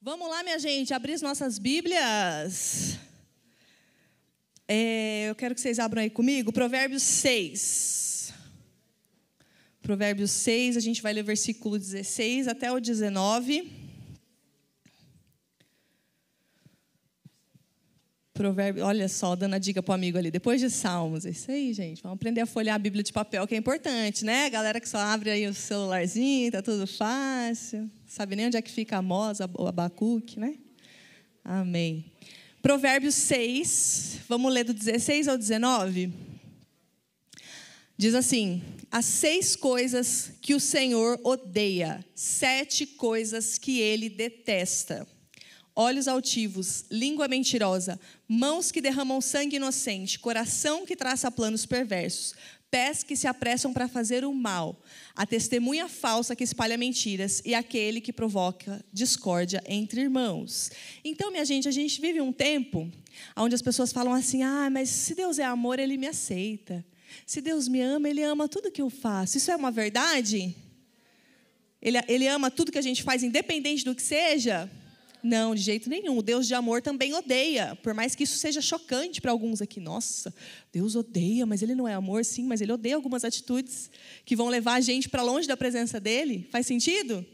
Vamos lá, minha gente, abrir as nossas Bíblias. É, eu quero que vocês abram aí comigo, Provérbios 6. Provérbios 6, a gente vai ler versículo 16 até o 19. Provérbio, olha só, dando a dica pro amigo ali, depois de Salmos. É isso aí, gente. Vamos aprender a folhear a Bíblia de papel, que é importante, né? Galera que só abre aí o celularzinho, tá tudo fácil. Sabe nem onde é que fica a Mosa, o abacuque, né? Amém. Provérbios 6, vamos ler do 16 ao 19? Diz assim: As seis coisas que o Senhor odeia, sete coisas que ele detesta olhos altivos, língua mentirosa, mãos que derramam sangue inocente, coração que traça planos perversos, pés que se apressam para fazer o mal, a testemunha falsa que espalha mentiras e aquele que provoca discórdia entre irmãos. Então, minha gente, a gente vive um tempo onde as pessoas falam assim: ah, mas se Deus é amor, ele me aceita. Se Deus me ama, ele ama tudo que eu faço. Isso é uma verdade? Ele, ele ama tudo que a gente faz, independente do que seja? Não, de jeito nenhum. O Deus de amor também odeia, por mais que isso seja chocante para alguns aqui. Nossa, Deus odeia, mas ele não é amor, sim, mas ele odeia algumas atitudes que vão levar a gente para longe da presença dele. Faz sentido?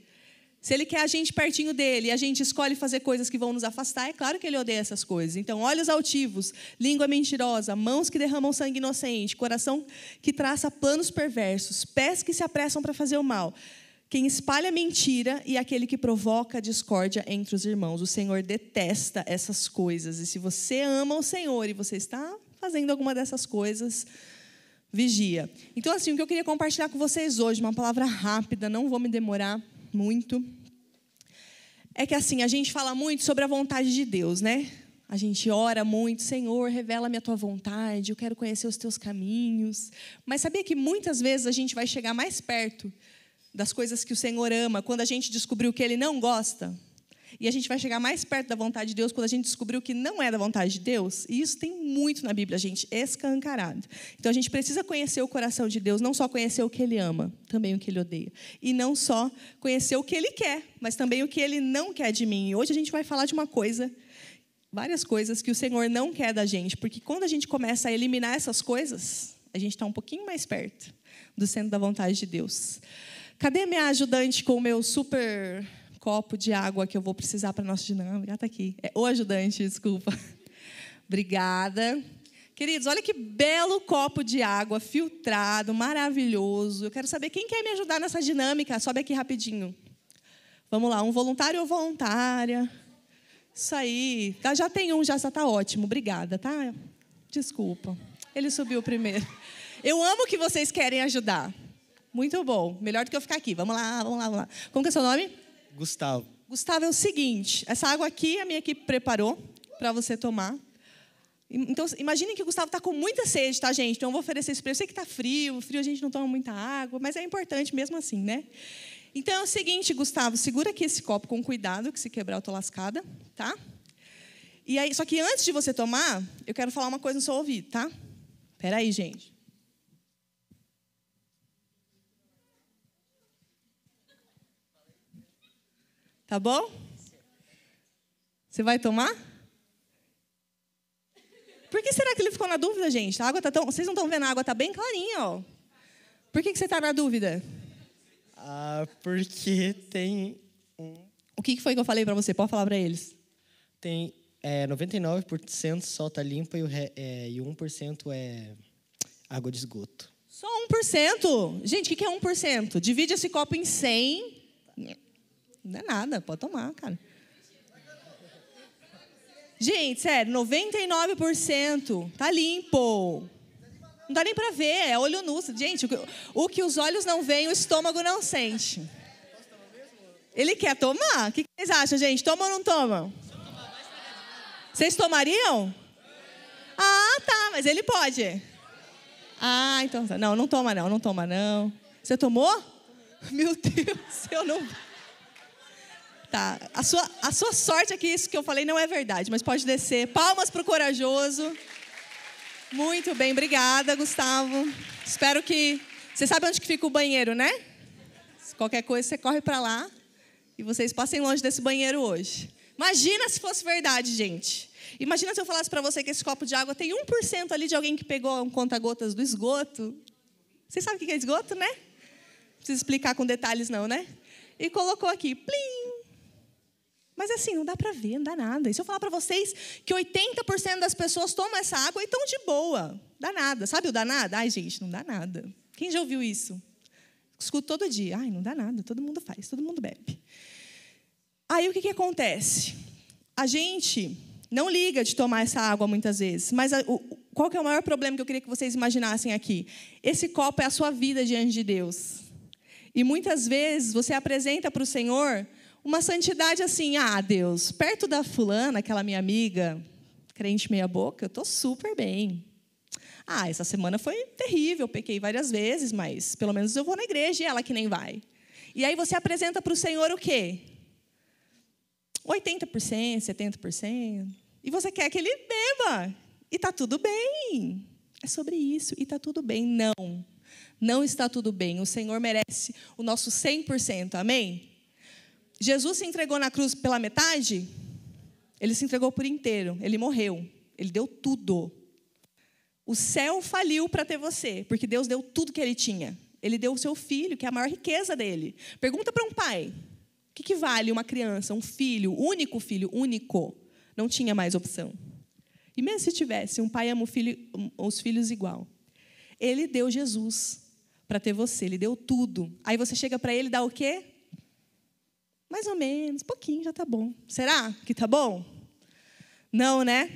Se ele quer a gente pertinho dele e a gente escolhe fazer coisas que vão nos afastar, é claro que ele odeia essas coisas. Então, olhos altivos, língua mentirosa, mãos que derramam sangue inocente, coração que traça planos perversos, pés que se apressam para fazer o mal quem espalha mentira e aquele que provoca discórdia entre os irmãos. O Senhor detesta essas coisas. E se você ama o Senhor e você está fazendo alguma dessas coisas, vigia. Então, assim, o que eu queria compartilhar com vocês hoje, uma palavra rápida, não vou me demorar muito. É que assim, a gente fala muito sobre a vontade de Deus, né? A gente ora muito, Senhor, revela-me a tua vontade, eu quero conhecer os teus caminhos. Mas sabia que muitas vezes a gente vai chegar mais perto das coisas que o Senhor ama, quando a gente descobriu que Ele não gosta, e a gente vai chegar mais perto da vontade de Deus quando a gente descobriu que não é da vontade de Deus. E isso tem muito na Bíblia, gente, escancarado. Então a gente precisa conhecer o coração de Deus, não só conhecer o que ele ama, também o que ele odeia. E não só conhecer o que ele quer, mas também o que ele não quer de mim. E hoje a gente vai falar de uma coisa, várias coisas que o Senhor não quer da gente, porque quando a gente começa a eliminar essas coisas, a gente está um pouquinho mais perto do centro da vontade de Deus. Cadê minha ajudante com o meu super copo de água que eu vou precisar para a nossa dinâmica? está ah, aqui. É o ajudante, desculpa. Obrigada. Queridos, olha que belo copo de água filtrado, maravilhoso. Eu quero saber quem quer me ajudar nessa dinâmica. Sobe aqui rapidinho. Vamos lá, um voluntário ou voluntária? Isso aí. Tá, já tem um, já está ótimo. Obrigada, tá? Desculpa. Ele subiu primeiro. Eu amo que vocês querem ajudar. Muito bom. Melhor do que eu ficar aqui. Vamos lá, vamos lá, vamos lá. Como que é seu nome? Gustavo. Gustavo, é o seguinte: essa água aqui a minha equipe preparou para você tomar. Então, imaginem que o Gustavo está com muita sede, tá, gente? Então, eu vou oferecer isso para ele. Eu sei que está frio, frio a gente não toma muita água, mas é importante mesmo assim, né? Então, é o seguinte, Gustavo, segura aqui esse copo com cuidado, que se quebrar eu tô lascada, tá? E aí, só que antes de você tomar, eu quero falar uma coisa no seu ouvido, tá? Peraí, gente. Tá bom? Você vai tomar? Por que será que ele ficou na dúvida, gente? A água tá tão. Vocês não estão vendo a água tá bem clarinha, ó. Por que, que você tá na dúvida? Ah, porque tem um. O que, que foi que eu falei para você? Pode falar para eles. Tem é, 99% só tá limpa e, o re, é, e 1% é água de esgoto. Só 1%? Gente, o que, que é 1%? Divide esse copo em 100. Não é nada, pode tomar, cara. Gente, sério, 99% tá limpo. Não dá nem para ver, é olho nu. Gente, o que os olhos não veem, o estômago não sente. Ele quer tomar? O que vocês acham, gente? Toma ou não tomam? Vocês tomariam? Ah, tá, mas ele pode. Ah, então. Tá. Não, não toma não, não toma não. Você tomou? Meu Deus, eu não. Tá. A sua, a sua sorte é que isso que eu falei não é verdade, mas pode descer. Palmas para o corajoso. Muito bem, obrigada, Gustavo. Espero que. Você sabe onde que fica o banheiro, né? Se qualquer coisa, você corre para lá e vocês passem longe desse banheiro hoje. Imagina se fosse verdade, gente. Imagina se eu falasse para você que esse copo de água tem 1% ali de alguém que pegou um conta-gotas do esgoto. Vocês sabem o que é esgoto, né? Não precisa explicar com detalhes, não, né? E colocou aqui, plim! Mas é assim, não dá para ver, não dá nada. E se eu falar para vocês que 80% das pessoas tomam essa água e estão de boa, dá nada. Sabe o dá nada? Ai, gente, não dá nada. Quem já ouviu isso? Escuto todo dia. Ai, não dá nada, todo mundo faz, todo mundo bebe. Aí o que, que acontece? A gente não liga de tomar essa água muitas vezes, mas a, o, qual que é o maior problema que eu queria que vocês imaginassem aqui? Esse copo é a sua vida diante de Deus. E muitas vezes você apresenta para o Senhor uma santidade assim, ah, Deus, perto da fulana, aquela minha amiga, crente meia boca, eu tô super bem. Ah, essa semana foi terrível, pequei várias vezes, mas pelo menos eu vou na igreja e ela que nem vai. E aí você apresenta para o Senhor o quê? 80%, 70%. E você quer que ele beba. E tá tudo bem. É sobre isso. E tá tudo bem. Não. Não está tudo bem. O Senhor merece o nosso 100%. Amém? Jesus se entregou na cruz pela metade? Ele se entregou por inteiro, ele morreu, ele deu tudo. O céu faliu para ter você, porque Deus deu tudo que ele tinha. Ele deu o seu filho, que é a maior riqueza dele. Pergunta para um pai: o que, que vale uma criança, um filho, único filho, único? Não tinha mais opção. E mesmo se tivesse, um pai ama filho, os filhos igual. Ele deu Jesus para ter você, ele deu tudo. Aí você chega para ele e dá o quê? Mais ou menos, pouquinho já tá bom. Será que tá bom? Não, né?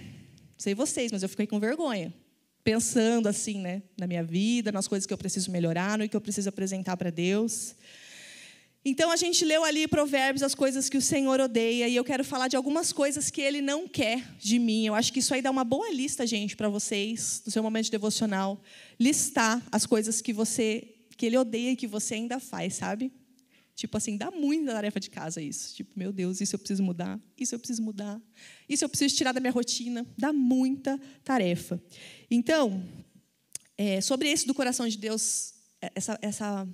Sei vocês, mas eu fiquei com vergonha. Pensando assim, né? Na minha vida, nas coisas que eu preciso melhorar, no que eu preciso apresentar para Deus. Então a gente leu ali Provérbios, as coisas que o Senhor odeia, e eu quero falar de algumas coisas que ele não quer de mim. Eu acho que isso aí dá uma boa lista, gente, para vocês, no seu momento devocional, listar as coisas que você que ele odeia e que você ainda faz, sabe? Tipo assim, dá muita tarefa de casa isso. Tipo, meu Deus, isso eu preciso mudar, isso eu preciso mudar, isso eu preciso tirar da minha rotina. Dá muita tarefa. Então, é, sobre esse do coração de Deus, é, essa, essa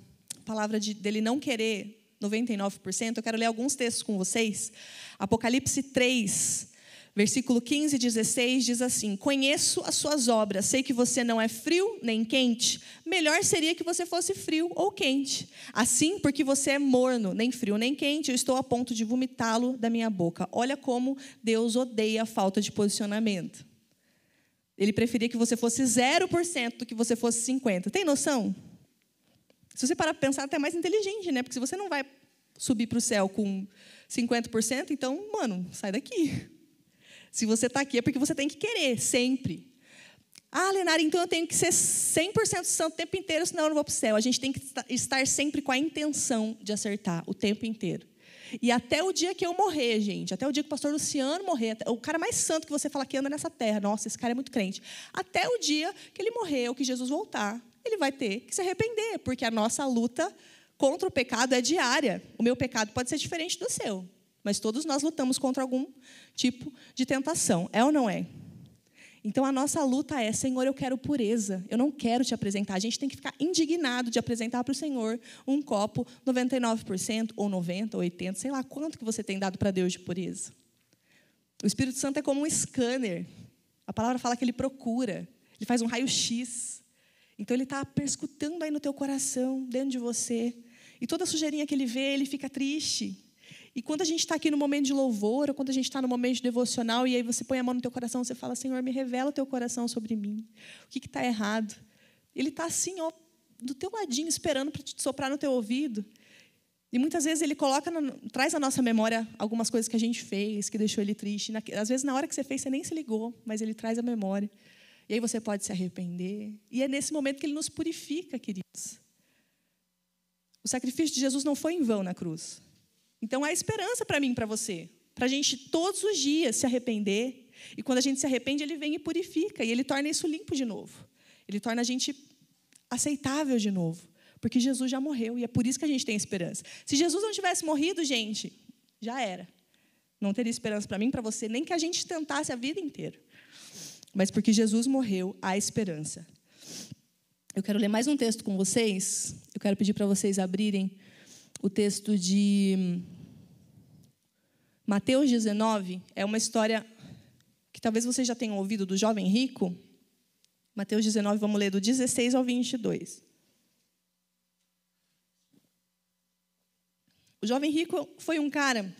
palavra de, dele não querer 99%, eu quero ler alguns textos com vocês. Apocalipse 3, Versículo 15, 16 diz assim: Conheço as suas obras, sei que você não é frio nem quente. Melhor seria que você fosse frio ou quente. Assim, porque você é morno, nem frio nem quente, eu estou a ponto de vomitá-lo da minha boca. Olha como Deus odeia a falta de posicionamento. Ele preferia que você fosse 0% do que você fosse 50%. Tem noção? Se você parar para pensar, até é mais inteligente, né? Porque se você não vai subir para o céu com 50%, então, mano, sai daqui. Se você está aqui é porque você tem que querer, sempre. Ah, Lenara, então eu tenho que ser 100% santo o tempo inteiro, senão eu não vou para o céu. A gente tem que estar sempre com a intenção de acertar o tempo inteiro. E até o dia que eu morrer, gente, até o dia que o pastor Luciano morrer, o cara mais santo que você fala que anda nessa terra, nossa, esse cara é muito crente. Até o dia que ele morrer, ou que Jesus voltar, ele vai ter que se arrepender, porque a nossa luta contra o pecado é diária. O meu pecado pode ser diferente do seu. Mas todos nós lutamos contra algum tipo de tentação, é ou não é? Então a nossa luta é, Senhor, eu quero pureza, eu não quero te apresentar. A gente tem que ficar indignado de apresentar para o Senhor um copo 99% ou 90 ou 80, sei lá quanto que você tem dado para Deus de pureza. O Espírito Santo é como um scanner. A palavra fala que ele procura, ele faz um raio-x. Então ele está perscutando aí no teu coração, dentro de você. E toda sujeirinha que ele vê, ele fica triste, e quando a gente está aqui no momento de louvor, ou quando a gente está no momento de devocional, e aí você põe a mão no teu coração, você fala, Senhor, me revela o teu coração sobre mim. O que está errado? Ele está assim, ó, do teu ladinho, esperando para te soprar no teu ouvido. E muitas vezes ele coloca, traz à nossa memória algumas coisas que a gente fez, que deixou ele triste. Às vezes, na hora que você fez, você nem se ligou, mas ele traz a memória. E aí você pode se arrepender. E é nesse momento que ele nos purifica, queridos. O sacrifício de Jesus não foi em vão na cruz. Então há esperança para mim e para você, para a gente todos os dias se arrepender. E quando a gente se arrepende, ele vem e purifica, e ele torna isso limpo de novo. Ele torna a gente aceitável de novo, porque Jesus já morreu e é por isso que a gente tem esperança. Se Jesus não tivesse morrido, gente, já era. Não teria esperança para mim, para você, nem que a gente tentasse a vida inteira. Mas porque Jesus morreu, há esperança. Eu quero ler mais um texto com vocês. Eu quero pedir para vocês abrirem o texto de hum, Mateus 19 é uma história que talvez você já tenha ouvido do jovem rico. Mateus 19, vamos ler do 16 ao 22. O jovem rico foi um cara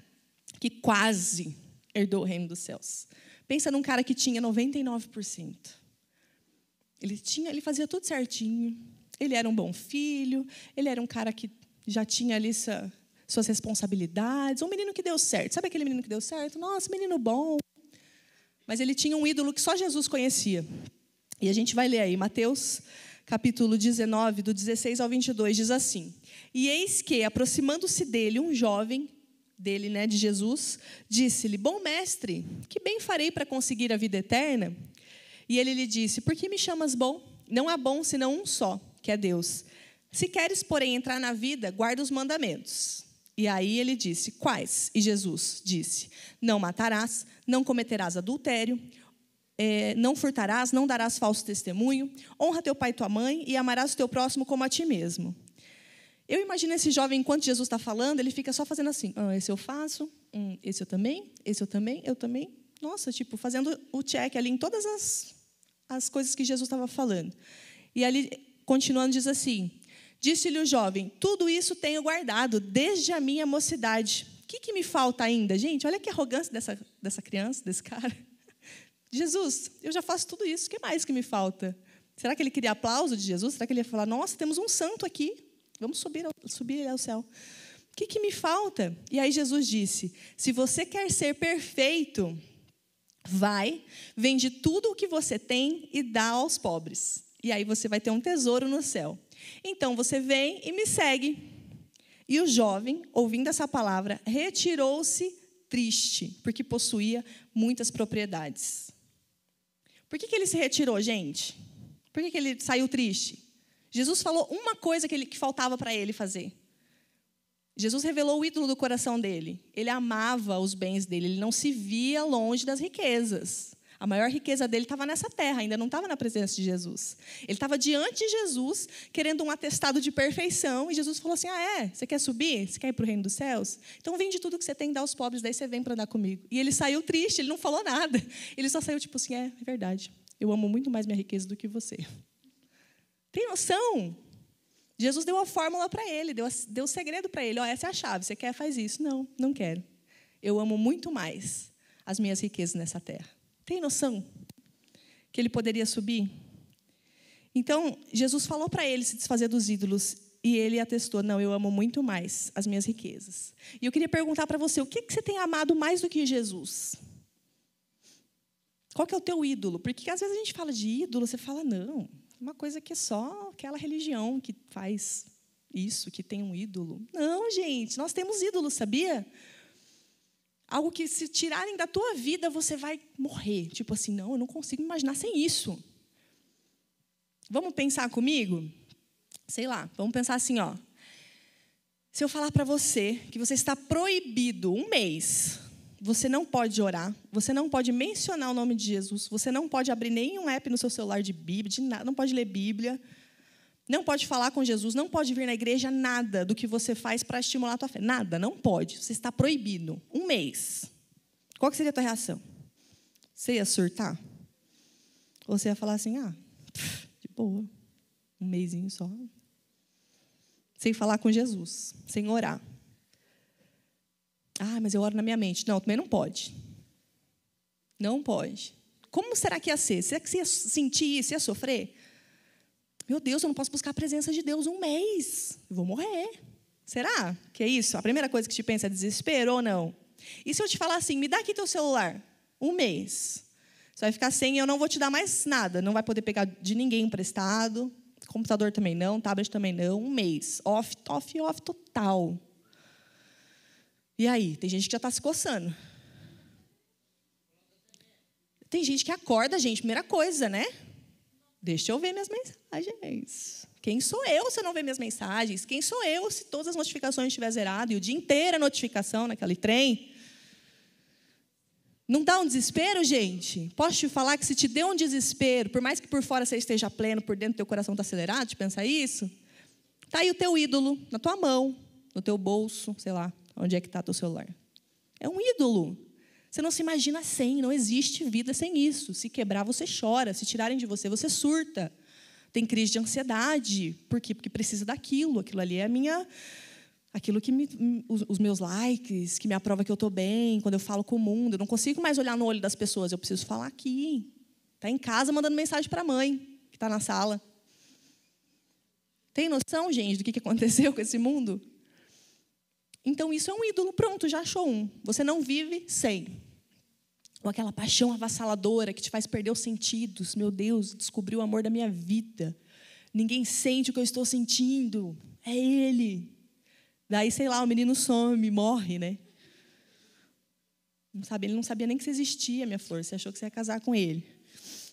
que quase herdou o reino dos céus. Pensa num cara que tinha 99%. Ele tinha, ele fazia tudo certinho. Ele era um bom filho, ele era um cara que já tinha ali sua, suas responsabilidades. Um menino que deu certo. Sabe aquele menino que deu certo? Nossa, menino bom. Mas ele tinha um ídolo que só Jesus conhecia. E a gente vai ler aí, Mateus capítulo 19, do 16 ao 22, diz assim: E eis que, aproximando-se dele, um jovem, dele, né, de Jesus, disse-lhe: Bom mestre, que bem farei para conseguir a vida eterna? E ele lhe disse: Por que me chamas bom? Não há bom senão um só, que é Deus. Se queres, porém, entrar na vida, guarda os mandamentos. E aí ele disse: Quais? E Jesus disse: Não matarás, não cometerás adultério, é, não furtarás, não darás falso testemunho, honra teu pai e tua mãe e amarás o teu próximo como a ti mesmo. Eu imagino esse jovem, enquanto Jesus está falando, ele fica só fazendo assim: ah, esse eu faço, hum, esse eu também, esse eu também, eu também. Nossa, tipo, fazendo o check ali em todas as, as coisas que Jesus estava falando. E ali, continuando, diz assim: Disse-lhe o jovem: Tudo isso tenho guardado desde a minha mocidade. O que, que, me falta ainda? Gente, olha que arrogância dessa, dessa criança, desse cara. Jesus, eu já faço tudo isso, o que mais que me falta? Será que ele queria aplauso de Jesus? Será que ele ia falar: Nossa, temos um santo aqui, vamos subir, subir ao céu? O que, que me falta? E aí Jesus disse: Se você quer ser perfeito, vai, vende tudo o que você tem e dá aos pobres. E aí você vai ter um tesouro no céu. Então você vem e me segue. E o jovem, ouvindo essa palavra, retirou-se triste, porque possuía muitas propriedades. Por que, que ele se retirou, gente? Por que, que ele saiu triste? Jesus falou uma coisa que, ele, que faltava para ele fazer. Jesus revelou o ídolo do coração dele. Ele amava os bens dele, ele não se via longe das riquezas. A maior riqueza dele estava nessa terra, ainda não estava na presença de Jesus. Ele estava diante de Jesus, querendo um atestado de perfeição, e Jesus falou assim: Ah, é? Você quer subir? Você quer ir para o reino dos céus? Então vende tudo que você tem, dá aos pobres, daí você vem para andar comigo. E ele saiu triste, ele não falou nada. Ele só saiu tipo assim: É, é verdade. Eu amo muito mais minha riqueza do que você. Tem noção? Jesus deu a fórmula para ele, deu, deu o segredo para ele: Ó, oh, essa é a chave, você quer, faz isso. Não, não quero. Eu amo muito mais as minhas riquezas nessa terra. Tem noção que ele poderia subir? Então, Jesus falou para ele se desfazer dos ídolos e ele atestou: Não, eu amo muito mais as minhas riquezas. E eu queria perguntar para você: o que, que você tem amado mais do que Jesus? Qual que é o teu ídolo? Porque às vezes a gente fala de ídolo, você fala, não, uma coisa que é só aquela religião que faz isso, que tem um ídolo. Não, gente, nós temos ídolos, sabia? Algo que se tirarem da tua vida, você vai morrer. Tipo assim, não, eu não consigo imaginar sem isso. Vamos pensar comigo? Sei lá, vamos pensar assim, ó. Se eu falar para você que você está proibido um mês, você não pode orar, você não pode mencionar o nome de Jesus, você não pode abrir nenhum app no seu celular de Bíblia, de nada, não pode ler Bíblia, não pode falar com Jesus, não pode vir na igreja nada do que você faz para estimular a tua fé. Nada, não pode. Você está proibido. Um mês. Qual seria a tua reação? Você ia surtar? Ou você ia falar assim, ah, de boa. Um mêsinho só. Sem falar com Jesus, sem orar. Ah, mas eu oro na minha mente. Não, também não pode. Não pode. Como será que ia ser? Será que você ia sentir isso? Ia sofrer? Meu Deus, eu não posso buscar a presença de Deus um mês. Eu vou morrer. Será que é isso? A primeira coisa que te pensa é desespero ou não? E se eu te falar assim, me dá aqui teu celular, um mês. Você vai ficar sem e eu não vou te dar mais nada. Não vai poder pegar de ninguém emprestado. Computador também não, tablet também não. Um mês. Off, off, off total. E aí? Tem gente que já está se coçando. Tem gente que acorda, gente, primeira coisa, né? Deixa eu ver minhas mensagens. Quem sou eu se eu não ver minhas mensagens? Quem sou eu se todas as notificações estiver zerado e o dia inteiro a notificação naquele trem? Não dá um desespero, gente? Posso te falar que se te deu um desespero, por mais que por fora você esteja pleno, por dentro teu coração está acelerado de pensar isso, tá aí o teu ídolo na tua mão, no teu bolso, sei lá, onde é que está teu celular. É um ídolo. Você não se imagina sem, não existe vida sem isso. Se quebrar, você chora. Se tirarem de você, você surta. Tem crise de ansiedade. Por quê? Porque precisa daquilo. Aquilo ali é a minha. Aquilo que me, os meus likes, que me aprova que eu estou bem, quando eu falo com o mundo. Eu não consigo mais olhar no olho das pessoas, eu preciso falar aqui. Está em casa mandando mensagem para a mãe, que está na sala. Tem noção, gente, do que aconteceu com esse mundo? Então, isso é um ídolo. Pronto, já achou um. Você não vive sem com aquela paixão avassaladora que te faz perder os sentidos. Meu Deus, descobri o amor da minha vida. Ninguém sente o que eu estou sentindo. É Ele. Daí, sei lá, o menino some, morre, né? Não sabe, ele não sabia nem que você existia, minha flor. Você achou que você ia casar com ele.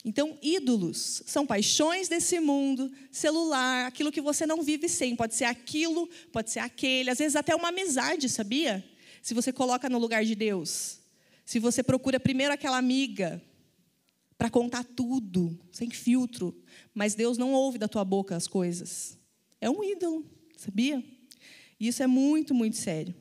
Então, ídolos são paixões desse mundo, celular, aquilo que você não vive sem. Pode ser aquilo, pode ser aquele, às vezes até uma amizade, sabia? Se você coloca no lugar de Deus. Se você procura primeiro aquela amiga para contar tudo, sem filtro, mas Deus não ouve da tua boca as coisas. É um ídolo, sabia? E isso é muito, muito sério.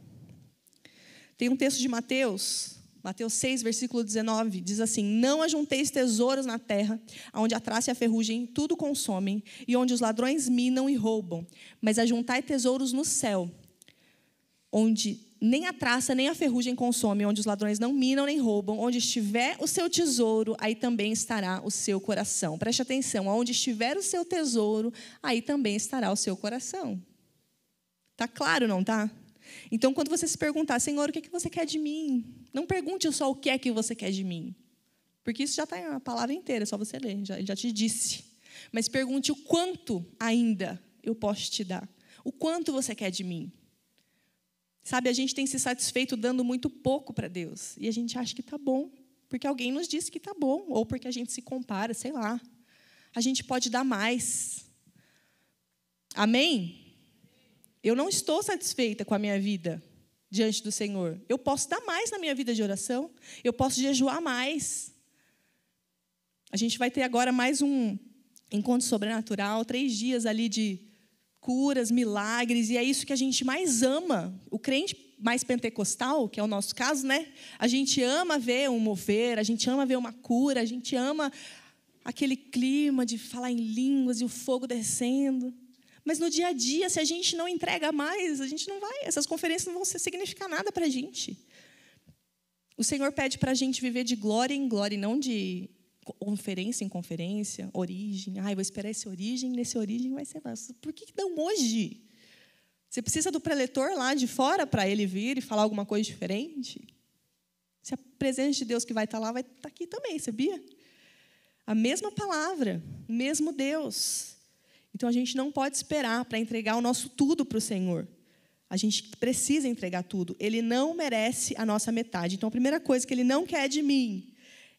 Tem um texto de Mateus, Mateus 6, versículo 19, diz assim: Não ajunteis tesouros na terra, onde a traça e a ferrugem tudo consomem, e onde os ladrões minam e roubam, mas ajuntai tesouros no céu, onde nem a traça, nem a ferrugem consome, onde os ladrões não minam nem roubam. Onde estiver o seu tesouro, aí também estará o seu coração. Preste atenção: onde estiver o seu tesouro, aí também estará o seu coração. Tá claro, não tá? Então, quando você se perguntar, Senhor, o que, é que você quer de mim? Não pergunte só o que é que você quer de mim. Porque isso já está na palavra inteira, é só você ler, já, já te disse. Mas pergunte o quanto ainda eu posso te dar. O quanto você quer de mim? Sabe, a gente tem se satisfeito dando muito pouco para Deus. E a gente acha que está bom, porque alguém nos disse que está bom, ou porque a gente se compara, sei lá. A gente pode dar mais. Amém? Eu não estou satisfeita com a minha vida diante do Senhor. Eu posso dar mais na minha vida de oração, eu posso jejuar mais. A gente vai ter agora mais um encontro sobrenatural, três dias ali de curas, milagres, e é isso que a gente mais ama. O crente mais pentecostal, que é o nosso caso, né? A gente ama ver um mover, a gente ama ver uma cura, a gente ama aquele clima de falar em línguas e o fogo descendo. Mas no dia a dia, se a gente não entrega mais, a gente não vai. Essas conferências não vão significar nada para a gente. O Senhor pede para a gente viver de glória em glória e não de conferência em conferência, origem. Ai, vou esperar esse origem, nesse origem vai ser nosso. Por que não hoje? Você precisa do preletor lá de fora para ele vir e falar alguma coisa diferente? Se a presença de Deus que vai estar tá lá vai estar tá aqui também, sabia? A mesma palavra, o mesmo Deus. Então a gente não pode esperar para entregar o nosso tudo para o Senhor. A gente precisa entregar tudo. Ele não merece a nossa metade. Então a primeira coisa que ele não quer é de mim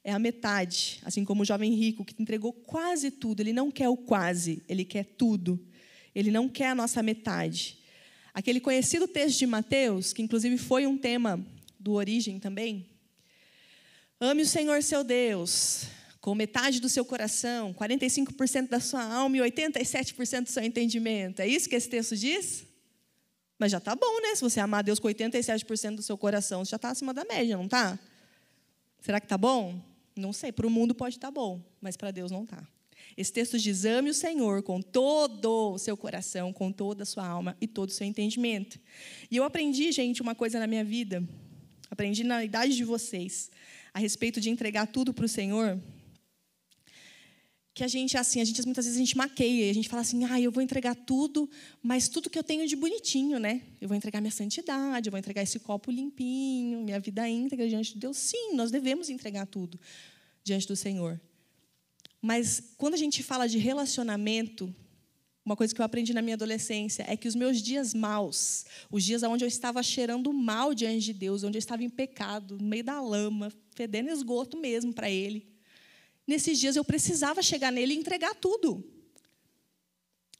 é a metade, assim como o jovem rico que entregou quase tudo, ele não quer o quase, ele quer tudo. Ele não quer a nossa metade. Aquele conhecido texto de Mateus, que inclusive foi um tema do Origem também. Ame o Senhor seu Deus com metade do seu coração, 45% da sua alma e 87% do seu entendimento. É isso que esse texto diz? Mas já está bom, né? Se você amar Deus com 87% do seu coração, você já está acima da média, não está? Será que está bom? Não sei, para o mundo pode estar tá bom, mas para Deus não está. Esse texto diz: ame o Senhor com todo o seu coração, com toda a sua alma e todo o seu entendimento. E eu aprendi, gente, uma coisa na minha vida. Aprendi na idade de vocês, a respeito de entregar tudo para o Senhor, que a gente assim, a gente muitas vezes a gente maqueia, a gente fala assim: "Ah, eu vou entregar tudo, mas tudo que eu tenho de bonitinho, né? Eu vou entregar minha santidade, eu vou entregar esse copo limpinho, minha vida íntegra diante de Deus". Sim, nós devemos entregar tudo diante do Senhor. Mas quando a gente fala de relacionamento, uma coisa que eu aprendi na minha adolescência é que os meus dias maus, os dias onde eu estava cheirando mal diante de Deus, onde eu estava em pecado, no meio da lama, fedendo esgoto mesmo para Ele, Nesses dias eu precisava chegar nele e entregar tudo.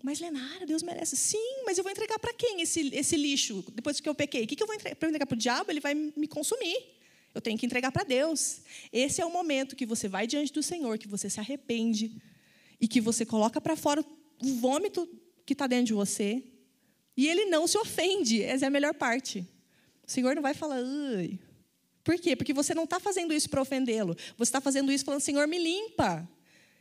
Mas, Lenara, Deus merece. Sim, mas eu vou entregar para quem esse, esse lixo, depois que eu pequei? O que, que eu vou entregar? Para entregar para o diabo, ele vai me consumir. Eu tenho que entregar para Deus. Esse é o momento que você vai diante do Senhor, que você se arrepende e que você coloca para fora o vômito que está dentro de você. E ele não se ofende. Essa é a melhor parte. O Senhor não vai falar, ai, por quê? Porque você não está fazendo isso para ofendê-lo. Você está fazendo isso falando, Senhor, me limpa.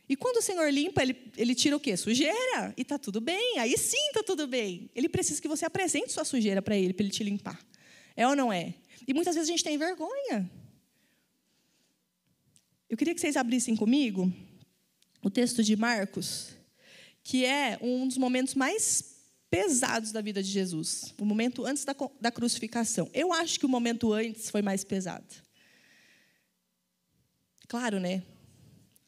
E quando o Senhor limpa, ele, ele tira o quê? Sujeira. E está tudo bem. Aí sim está tudo bem. Ele precisa que você apresente sua sujeira para ele, para ele te limpar. É ou não é? E muitas vezes a gente tem vergonha. Eu queria que vocês abrissem comigo o texto de Marcos, que é um dos momentos mais pesados da vida de Jesus. O momento antes da, da crucificação. Eu acho que o momento antes foi mais pesado. Claro, né?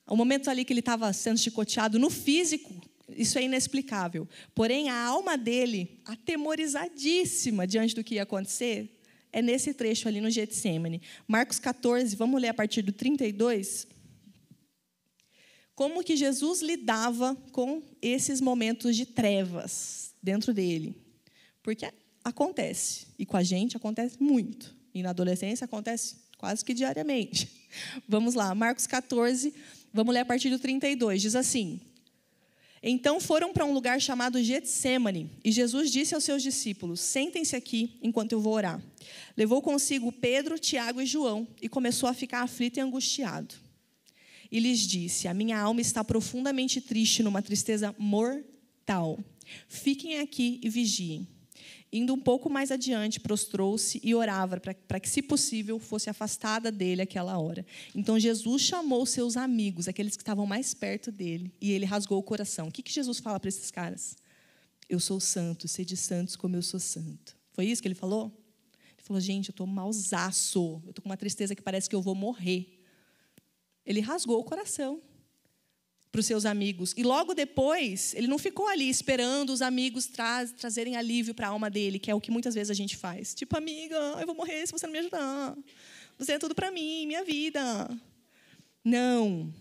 O momento ali que ele estava sendo chicoteado no físico, isso é inexplicável. Porém, a alma dele, atemorizadíssima diante do que ia acontecer, é nesse trecho ali no Getsemane. Marcos 14, vamos ler a partir do 32. Como que Jesus lidava com esses momentos de trevas, dentro dele. Porque acontece, e com a gente acontece muito, e na adolescência acontece quase que diariamente. Vamos lá, Marcos 14, vamos ler a partir do 32, diz assim: Então foram para um lugar chamado Getsemane, e Jesus disse aos seus discípulos: Sentem-se aqui enquanto eu vou orar. Levou consigo Pedro, Tiago e João e começou a ficar aflito e angustiado. E lhes disse: A minha alma está profundamente triste, numa tristeza mortal. Fiquem aqui e vigiem. Indo um pouco mais adiante, prostrou-se e orava para que, se possível, fosse afastada dele aquela hora. Então Jesus chamou seus amigos, aqueles que estavam mais perto dele, e ele rasgou o coração. O que, que Jesus fala para esses caras? Eu sou santo, sede santos como eu sou santo. Foi isso que ele falou? Ele falou, gente, eu estou mausaço, eu estou com uma tristeza que parece que eu vou morrer. Ele rasgou o coração para os seus amigos. E logo depois, ele não ficou ali esperando os amigos tra trazerem alívio para a alma dele, que é o que muitas vezes a gente faz. Tipo, amiga, eu vou morrer se você não me ajudar. Você é tudo para mim, minha vida. Não.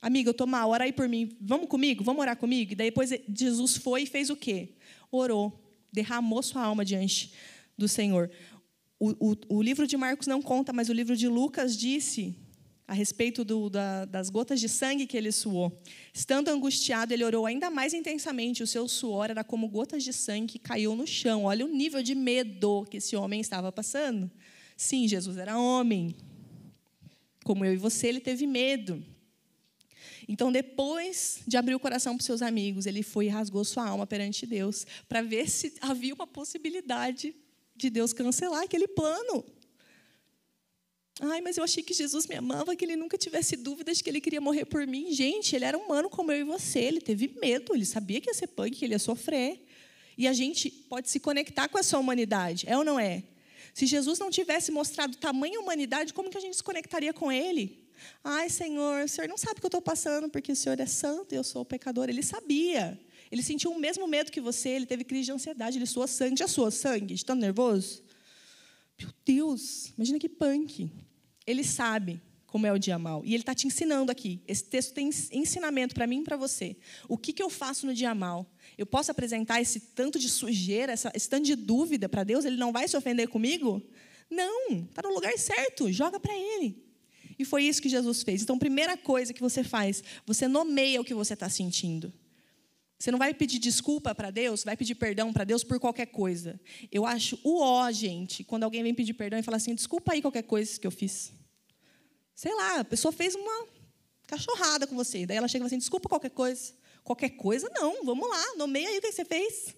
Amiga, eu estou mal, ora aí por mim. Vamos comigo? Vamos orar comigo? E daí depois Jesus foi e fez o quê? Orou. Derramou sua alma diante do Senhor. O, o, o livro de Marcos não conta, mas o livro de Lucas disse a respeito do, da, das gotas de sangue que ele suou. Estando angustiado, ele orou ainda mais intensamente. O seu suor era como gotas de sangue que caiu no chão. Olha o nível de medo que esse homem estava passando. Sim, Jesus era homem. Como eu e você, ele teve medo. Então, depois de abrir o coração para os seus amigos, ele foi e rasgou sua alma perante Deus para ver se havia uma possibilidade de Deus cancelar aquele plano. Ai, mas eu achei que Jesus me amava, que ele nunca tivesse dúvidas que ele queria morrer por mim. Gente, ele era humano como eu e você, ele teve medo, ele sabia que ia ser punk, que ele ia sofrer. E a gente pode se conectar com essa humanidade, é ou não é? Se Jesus não tivesse mostrado tamanha humanidade, como que a gente se conectaria com ele? Ai, Senhor, o Senhor não sabe o que eu estou passando, porque o Senhor é santo e eu sou pecador. Ele sabia. Ele sentiu o mesmo medo que você, ele teve crise de ansiedade, ele suou sangue. Já suou sangue? Estando nervoso? Meu Deus, imagina que punk ele sabe como é o dia mal. E ele está te ensinando aqui. Esse texto tem ensinamento para mim e para você. O que, que eu faço no dia mal? Eu posso apresentar esse tanto de sujeira, essa, esse tanto de dúvida para Deus? Ele não vai se ofender comigo? Não, está no lugar certo. Joga para ele. E foi isso que Jesus fez. Então, primeira coisa que você faz, você nomeia o que você está sentindo. Você não vai pedir desculpa para Deus, vai pedir perdão para Deus por qualquer coisa. Eu acho o ó, gente, quando alguém vem pedir perdão e fala assim: desculpa aí qualquer coisa que eu fiz sei lá, a pessoa fez uma cachorrada com você. Daí ela chega e fala assim: desculpa qualquer coisa. Qualquer coisa, não, vamos lá, nomeia aí o que você fez.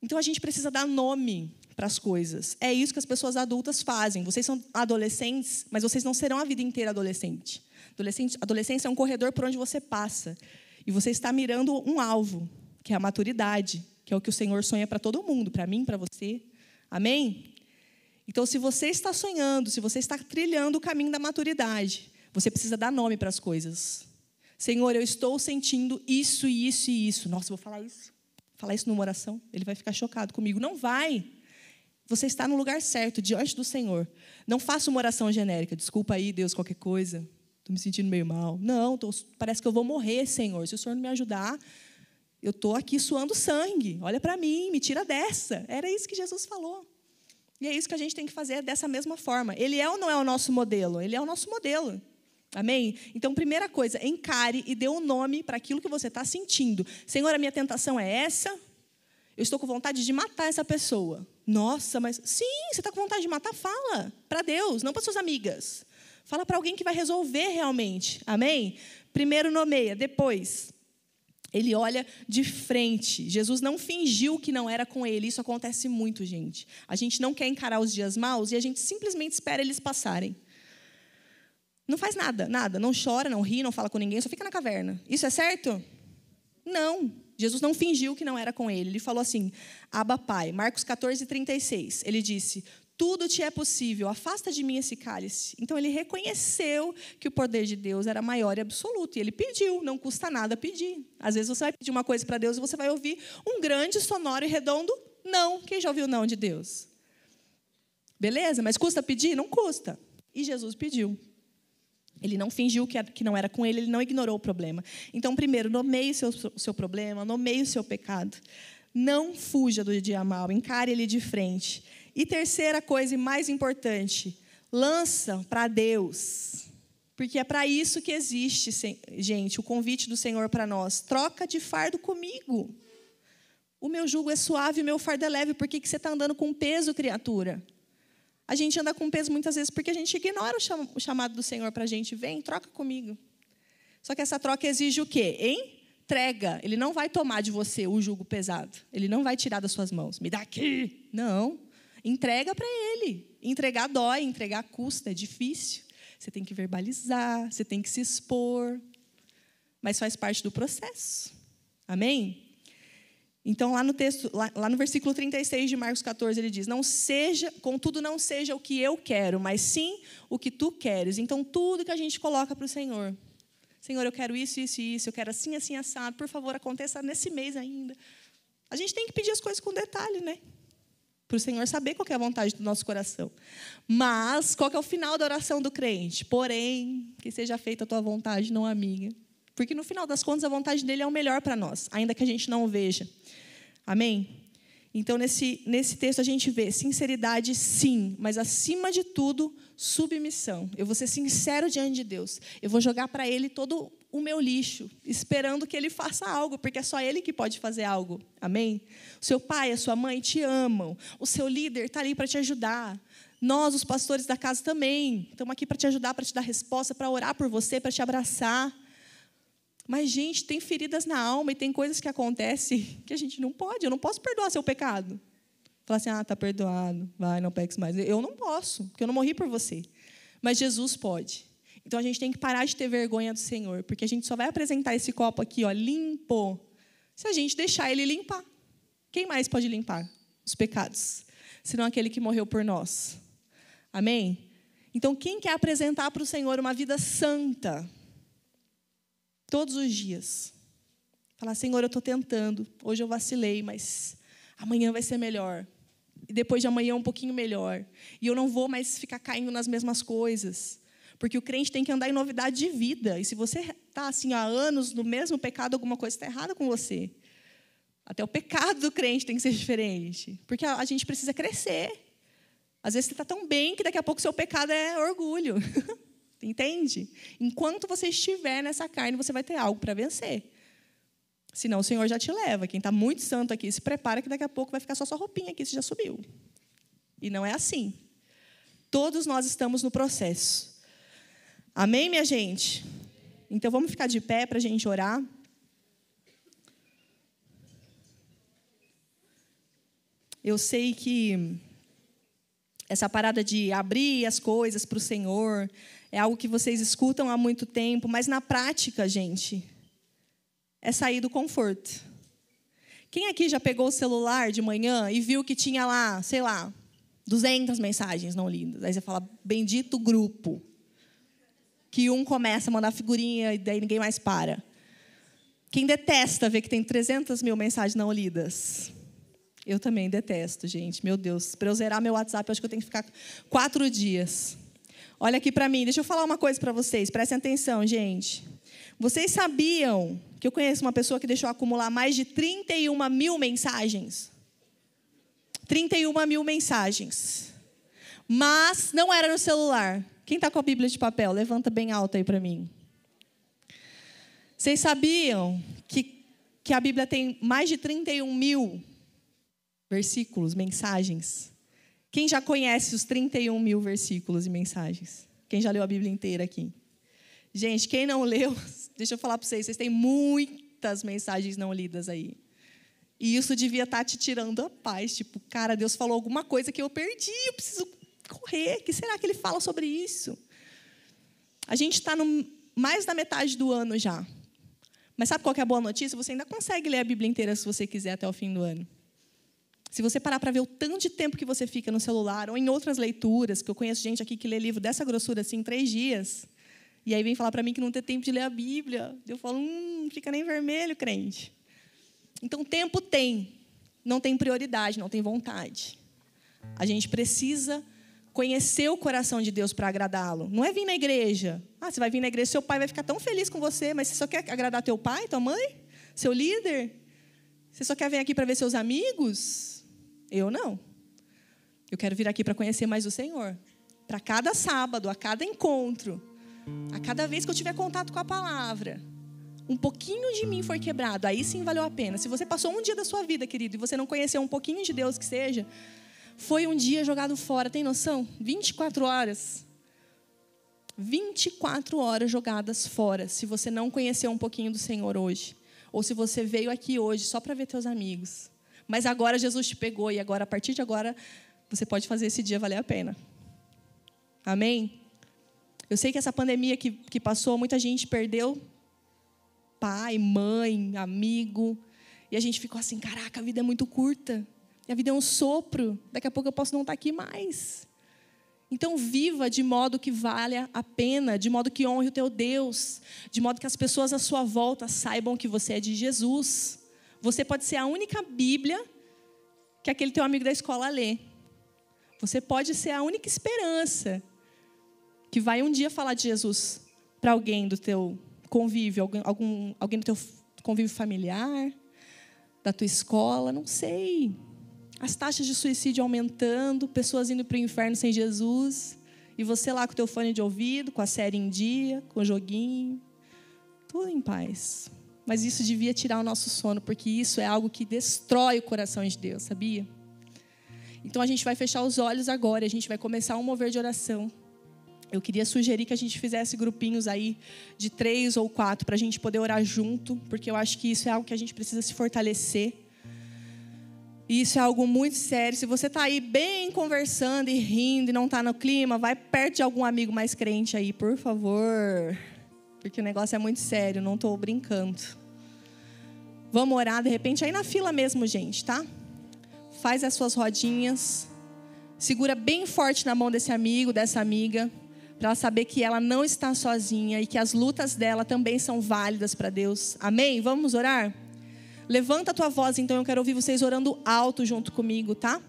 Então a gente precisa dar nome para as coisas. É isso que as pessoas adultas fazem. Vocês são adolescentes, mas vocês não serão a vida inteira adolescente. adolescente adolescência é um corredor por onde você passa. E você está mirando um alvo, que é a maturidade, que é o que o Senhor sonha para todo mundo, para mim, para você. Amém? Então, se você está sonhando, se você está trilhando o caminho da maturidade, você precisa dar nome para as coisas. Senhor, eu estou sentindo isso, isso e isso. Nossa, vou falar isso. falar isso numa oração. Ele vai ficar chocado comigo. Não vai. Você está no lugar certo, diante do Senhor. Não faça uma oração genérica. Desculpa aí, Deus, qualquer coisa. Estou me sentindo meio mal. Não, tô, parece que eu vou morrer, Senhor. Se o Senhor não me ajudar, eu estou aqui suando sangue. Olha para mim, me tira dessa. Era isso que Jesus falou. E é isso que a gente tem que fazer dessa mesma forma. Ele é ou não é o nosso modelo? Ele é o nosso modelo. Amém? Então, primeira coisa, encare e dê um nome para aquilo que você está sentindo. Senhor, a minha tentação é essa. Eu estou com vontade de matar essa pessoa. Nossa, mas sim, você está com vontade de matar? Fala para Deus, não para suas amigas. Fala para alguém que vai resolver realmente. Amém? Primeiro nomeia, depois ele olha de frente. Jesus não fingiu que não era com ele. Isso acontece muito, gente. A gente não quer encarar os dias maus e a gente simplesmente espera eles passarem. Não faz nada, nada. Não chora, não ri, não fala com ninguém, só fica na caverna. Isso é certo? Não. Jesus não fingiu que não era com ele. Ele falou assim: Aba Pai, Marcos 14, 36. Ele disse: tudo te é possível, afasta de mim esse cálice. Então ele reconheceu que o poder de Deus era maior e absoluto, e ele pediu, não custa nada pedir. Às vezes você vai pedir uma coisa para Deus e você vai ouvir um grande, sonoro e redondo não. Quem já ouviu não de Deus? Beleza, mas custa pedir? Não custa. E Jesus pediu. Ele não fingiu que não era com ele, ele não ignorou o problema. Então, primeiro, nomeie o seu, seu problema, nomeie o seu pecado. Não fuja do dia mal, encare ele de frente. E terceira coisa e mais importante, lança para Deus. Porque é para isso que existe, gente, o convite do Senhor para nós. Troca de fardo comigo. O meu jugo é suave, o meu fardo é leve. Por que, que você está andando com peso, criatura? A gente anda com peso muitas vezes porque a gente ignora o chamado do Senhor para a gente. Vem, troca comigo. Só que essa troca exige o quê? Entrega. Ele não vai tomar de você o jugo pesado. Ele não vai tirar das suas mãos. Me dá aqui. Não. Entrega para ele. Entregar dói, entregar custa, é difícil. Você tem que verbalizar, você tem que se expor. Mas faz parte do processo. Amém? Então, lá no texto, lá, lá, no versículo 36 de Marcos 14, ele diz: Não seja, contudo, não seja o que eu quero, mas sim o que tu queres. Então, tudo que a gente coloca para o Senhor. Senhor, eu quero isso, isso e isso, eu quero assim, assim, assado. Por favor, aconteça nesse mês ainda. A gente tem que pedir as coisas com detalhe, né? para o Senhor saber qual é a vontade do nosso coração. Mas qual é o final da oração do crente? Porém, que seja feita a tua vontade, não a minha. Porque no final das contas a vontade dele é o melhor para nós, ainda que a gente não o veja. Amém? Então, nesse, nesse texto, a gente vê sinceridade, sim, mas acima de tudo, submissão. Eu vou ser sincero diante de Deus. Eu vou jogar para Ele todo o meu lixo, esperando que Ele faça algo, porque é só Ele que pode fazer algo. Amém? O seu pai, a sua mãe te amam. O seu líder está ali para te ajudar. Nós, os pastores da casa, também estamos aqui para te ajudar, para te dar resposta, para orar por você, para te abraçar. Mas, gente, tem feridas na alma e tem coisas que acontecem que a gente não pode. Eu não posso perdoar seu pecado. Falar assim, ah, tá perdoado, vai, não peques mais. Eu não posso, porque eu não morri por você. Mas Jesus pode. Então a gente tem que parar de ter vergonha do Senhor, porque a gente só vai apresentar esse copo aqui, ó, limpo, se a gente deixar ele limpar. Quem mais pode limpar os pecados? Senão aquele que morreu por nós. Amém? Então, quem quer apresentar para o Senhor uma vida santa, Todos os dias. Falar, Senhor, eu estou tentando. Hoje eu vacilei, mas amanhã vai ser melhor. E depois de amanhã é um pouquinho melhor. E eu não vou mais ficar caindo nas mesmas coisas. Porque o crente tem que andar em novidade de vida. E se você está assim há anos no mesmo pecado, alguma coisa está errada com você. Até o pecado do crente tem que ser diferente. Porque a gente precisa crescer. Às vezes você está tão bem que daqui a pouco seu pecado é orgulho. Entende? Enquanto você estiver nessa carne, você vai ter algo para vencer. Senão o Senhor já te leva. Quem está muito santo aqui, se prepara que daqui a pouco vai ficar só sua roupinha aqui, você já subiu. E não é assim. Todos nós estamos no processo. Amém, minha gente? Então vamos ficar de pé para a gente orar. Eu sei que essa parada de abrir as coisas para o Senhor é algo que vocês escutam há muito tempo, mas na prática, gente, é sair do conforto. Quem aqui já pegou o celular de manhã e viu que tinha lá, sei lá, 200 mensagens não lidas? Aí você fala, bendito grupo. Que um começa a mandar figurinha e daí ninguém mais para. Quem detesta ver que tem 300 mil mensagens não lidas? Eu também detesto, gente. Meu Deus, para eu zerar meu WhatsApp, eu acho que eu tenho que ficar quatro dias. Olha aqui para mim, deixa eu falar uma coisa para vocês, prestem atenção, gente. Vocês sabiam que eu conheço uma pessoa que deixou acumular mais de 31 mil mensagens? 31 mil mensagens. Mas não era no celular. Quem está com a Bíblia de papel? Levanta bem alto aí para mim. Vocês sabiam que, que a Bíblia tem mais de 31 mil versículos, mensagens. Quem já conhece os 31 mil versículos e mensagens? Quem já leu a Bíblia inteira aqui? Gente, quem não leu, deixa eu falar para vocês, vocês têm muitas mensagens não lidas aí. E isso devia estar tá te tirando a paz. Tipo, cara, Deus falou alguma coisa que eu perdi, eu preciso correr. O que será que ele fala sobre isso? A gente está mais da metade do ano já. Mas sabe qual é a boa notícia? Você ainda consegue ler a Bíblia inteira se você quiser até o fim do ano. Se você parar para ver o tanto de tempo que você fica no celular ou em outras leituras, que eu conheço gente aqui que lê livro dessa grossura assim em três dias, e aí vem falar para mim que não tem tempo de ler a Bíblia, eu falo, hum, fica nem vermelho, crente. Então, tempo tem, não tem prioridade, não tem vontade. A gente precisa conhecer o coração de Deus para agradá-lo. Não é vir na igreja. Ah, você vai vir na igreja, seu pai vai ficar tão feliz com você, mas você só quer agradar teu pai, tua mãe, seu líder? Você só quer vir aqui para ver seus amigos? Eu não. Eu quero vir aqui para conhecer mais o Senhor. Para cada sábado, a cada encontro, a cada vez que eu tiver contato com a palavra, um pouquinho de mim for quebrado, aí sim valeu a pena. Se você passou um dia da sua vida, querido, e você não conheceu um pouquinho de Deus que seja, foi um dia jogado fora, tem noção? 24 horas. 24 horas jogadas fora, se você não conheceu um pouquinho do Senhor hoje. Ou se você veio aqui hoje só para ver teus amigos. Mas agora Jesus te pegou e agora, a partir de agora, você pode fazer esse dia valer a pena. Amém? Eu sei que essa pandemia que, que passou, muita gente perdeu pai, mãe, amigo. E a gente ficou assim: caraca, a vida é muito curta. a vida é um sopro. Daqui a pouco eu posso não estar tá aqui mais. Então, viva de modo que valha a pena, de modo que honre o teu Deus, de modo que as pessoas à sua volta saibam que você é de Jesus. Você pode ser a única Bíblia que aquele teu amigo da escola lê. Você pode ser a única esperança que vai um dia falar de Jesus para alguém do teu convívio, algum, alguém do teu convívio familiar, da tua escola, não sei. As taxas de suicídio aumentando, pessoas indo para o inferno sem Jesus, e você lá com o teu fone de ouvido, com a série em dia, com o joguinho, tudo em paz. Mas isso devia tirar o nosso sono, porque isso é algo que destrói o coração de Deus, sabia? Então a gente vai fechar os olhos agora, a gente vai começar um mover de oração. Eu queria sugerir que a gente fizesse grupinhos aí de três ou quatro para a gente poder orar junto, porque eu acho que isso é algo que a gente precisa se fortalecer. E isso é algo muito sério. Se você está aí bem conversando e rindo e não está no clima, vai perto de algum amigo mais crente aí, por favor porque o negócio é muito sério, não estou brincando. Vamos orar de repente, aí na fila mesmo, gente, tá? Faz as suas rodinhas, segura bem forte na mão desse amigo, dessa amiga, para ela saber que ela não está sozinha e que as lutas dela também são válidas para Deus. Amém? Vamos orar? Levanta a tua voz, então eu quero ouvir vocês orando alto junto comigo, tá?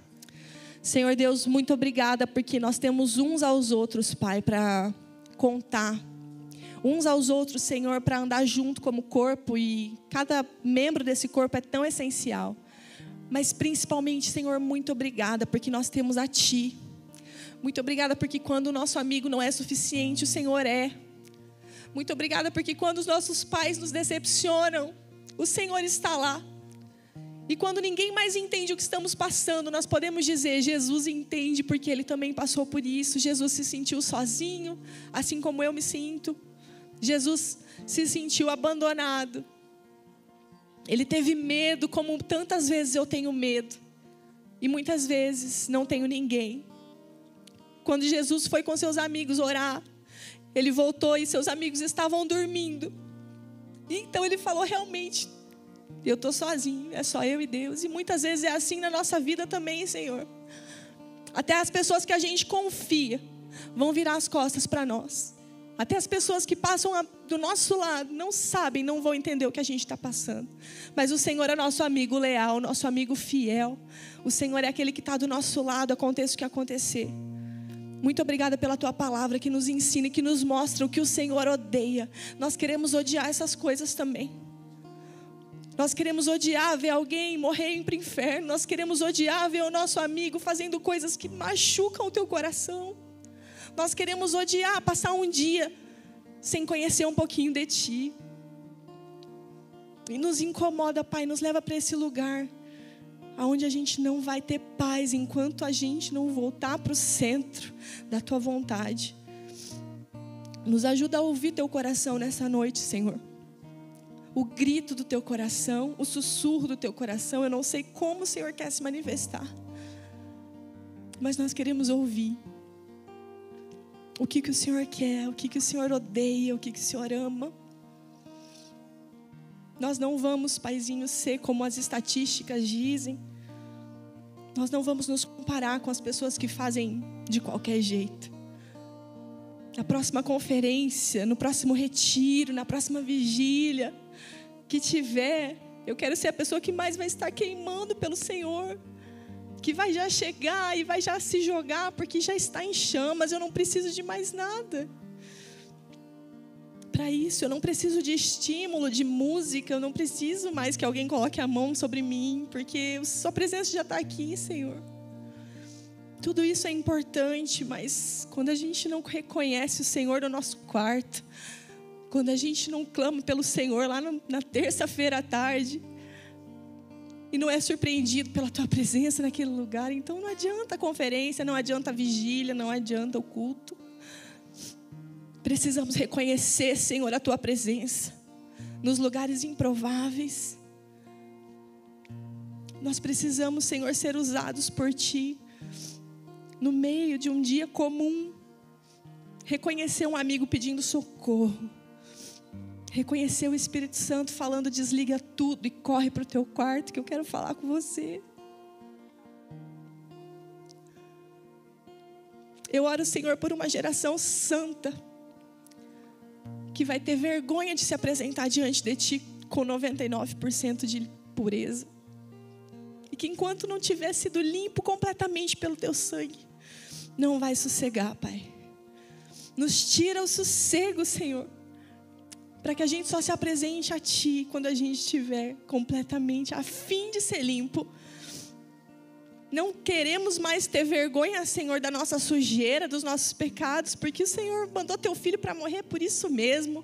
Senhor Deus, muito obrigada porque nós temos uns aos outros, Pai, para contar uns aos outros, Senhor, para andar junto como corpo e cada membro desse corpo é tão essencial. Mas principalmente, Senhor, muito obrigada porque nós temos a Ti. Muito obrigada porque quando o nosso amigo não é suficiente, o Senhor é. Muito obrigada porque quando os nossos pais nos decepcionam, o Senhor está lá. E quando ninguém mais entende o que estamos passando, nós podemos dizer: Jesus entende, porque ele também passou por isso. Jesus se sentiu sozinho, assim como eu me sinto. Jesus se sentiu abandonado. Ele teve medo, como tantas vezes eu tenho medo. E muitas vezes não tenho ninguém. Quando Jesus foi com seus amigos orar, ele voltou e seus amigos estavam dormindo. Então ele falou: realmente, eu estou sozinho, é só eu e Deus. E muitas vezes é assim na nossa vida também, Senhor. Até as pessoas que a gente confia vão virar as costas para nós. Até as pessoas que passam do nosso lado não sabem, não vão entender o que a gente está passando. Mas o Senhor é nosso amigo leal, nosso amigo fiel. O Senhor é aquele que está do nosso lado, aconteça o que acontecer. Muito obrigada pela tua palavra que nos ensina e que nos mostra o que o Senhor odeia. Nós queremos odiar essas coisas também. Nós queremos odiar ver alguém morrer para o inferno. Nós queremos odiar ver o nosso amigo fazendo coisas que machucam o teu coração. Nós queremos odiar, passar um dia sem conhecer um pouquinho de Ti. E nos incomoda, Pai, nos leva para esse lugar aonde a gente não vai ter paz enquanto a gente não voltar para o centro da Tua vontade. Nos ajuda a ouvir Teu coração nessa noite, Senhor o grito do teu coração, o sussurro do teu coração. Eu não sei como o Senhor quer se manifestar, mas nós queremos ouvir o que, que o Senhor quer, o que, que o Senhor odeia, o que, que o Senhor ama. Nós não vamos, paizinho, ser como as estatísticas dizem. Nós não vamos nos comparar com as pessoas que fazem de qualquer jeito. Na próxima conferência, no próximo retiro, na próxima vigília que tiver, eu quero ser a pessoa que mais vai estar queimando pelo Senhor que vai já chegar e vai já se jogar porque já está em chamas, eu não preciso de mais nada. Para isso, eu não preciso de estímulo, de música, eu não preciso mais que alguém coloque a mão sobre mim, porque Sua presença já está aqui, Senhor. Tudo isso é importante, mas quando a gente não reconhece o Senhor no nosso quarto, quando a gente não clama pelo Senhor lá na terça-feira à tarde, e não é surpreendido pela tua presença naquele lugar, então não adianta a conferência, não adianta a vigília, não adianta o culto. Precisamos reconhecer, Senhor, a tua presença nos lugares improváveis. Nós precisamos, Senhor, ser usados por ti no meio de um dia comum. Reconhecer um amigo pedindo socorro reconhecer o Espírito Santo falando: desliga tudo e corre para o teu quarto que eu quero falar com você. Eu oro, Senhor, por uma geração santa que vai ter vergonha de se apresentar diante de Ti com 99% de pureza. E que enquanto não tiver sido limpo completamente pelo Teu sangue, não vai sossegar, Pai. Nos tira o sossego, Senhor para que a gente só se apresente a Ti quando a gente estiver completamente a fim de ser limpo. Não queremos mais ter vergonha, Senhor, da nossa sujeira, dos nossos pecados, porque o Senhor mandou Teu Filho para morrer por isso mesmo.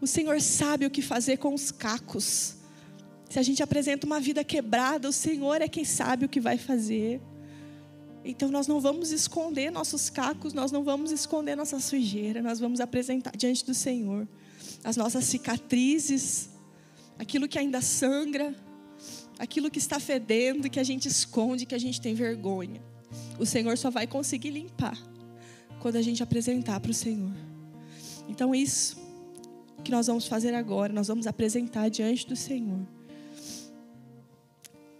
O Senhor sabe o que fazer com os cacos. Se a gente apresenta uma vida quebrada, o Senhor é quem sabe o que vai fazer. Então nós não vamos esconder nossos cacos, nós não vamos esconder nossa sujeira, nós vamos apresentar diante do Senhor as nossas cicatrizes, aquilo que ainda sangra, aquilo que está fedendo, que a gente esconde, que a gente tem vergonha. O Senhor só vai conseguir limpar quando a gente apresentar para o Senhor. Então isso que nós vamos fazer agora, nós vamos apresentar diante do Senhor.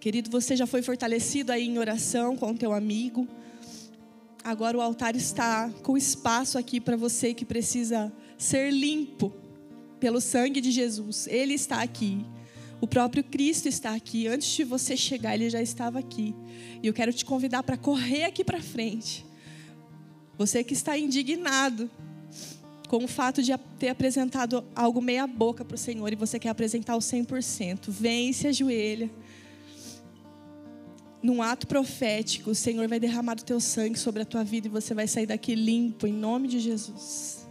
Querido, você já foi fortalecido aí em oração com o teu amigo. Agora o altar está com espaço aqui para você que precisa ser limpo pelo sangue de Jesus. Ele está aqui. O próprio Cristo está aqui. Antes de você chegar, ele já estava aqui. E eu quero te convidar para correr aqui para frente. Você que está indignado com o fato de ter apresentado algo meia boca para o Senhor e você quer apresentar o 100%, vem e se ajoelha num ato profético, o Senhor vai derramar o teu sangue sobre a tua vida e você vai sair daqui limpo, em nome de Jesus.